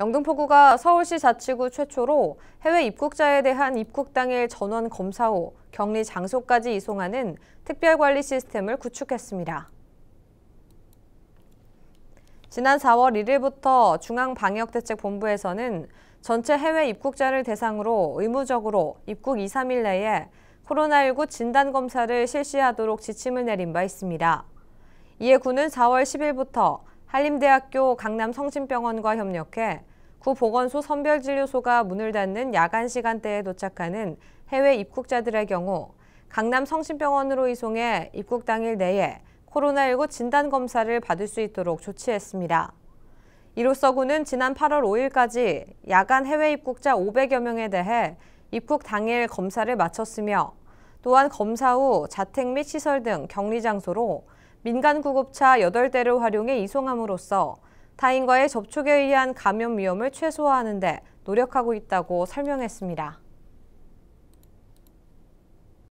영등포구가 서울시 자치구 최초로 해외 입국자에 대한 입국 당일 전원 검사 후 격리 장소까지 이송하는 특별관리 시스템을 구축했습니다. 지난 4월 1일부터 중앙방역대책본부에서는 전체 해외 입국자를 대상으로 의무적으로 입국 2, 3일 내에 코로나19 진단검사를 실시하도록 지침을 내린 바 있습니다. 이에 군은 4월 10일부터 한림대학교 강남성심병원과 협력해 구보건소 선별진료소가 문을 닫는 야간 시간대에 도착하는 해외 입국자들의 경우 강남 성심병원으로 이송해 입국 당일 내에 코로나19 진단 검사를 받을 수 있도록 조치했습니다. 이로써 군은 지난 8월 5일까지 야간 해외 입국자 500여 명에 대해 입국 당일 검사를 마쳤으며 또한 검사 후 자택 및 시설 등 격리 장소로 민간 구급차 8대를 활용해 이송함으로써 타인과의 접촉에 의한 감염 위험을 최소화하는 데 노력하고 있다고 설명했습니다.